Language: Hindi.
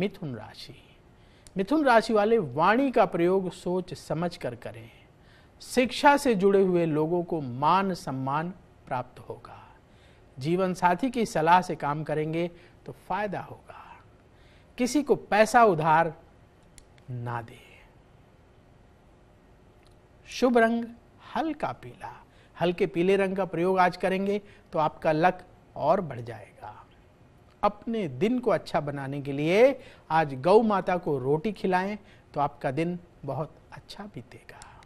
मिथुन राशि मिथुन राशि वाले वाणी का प्रयोग सोच समझ कर करें शिक्षा से जुड़े हुए लोगों को मान सम्मान प्राप्त होगा जीवन साथी की सलाह से काम करेंगे तो फायदा होगा किसी को पैसा उधार ना दे शुभ रंग हल्का पीला हल्के पीले रंग का प्रयोग आज करेंगे तो आपका लक और बढ़ जाएगा अपने दिन को अच्छा बनाने के लिए आज गौ माता को रोटी खिलाएं तो आपका दिन बहुत अच्छा बीतेगा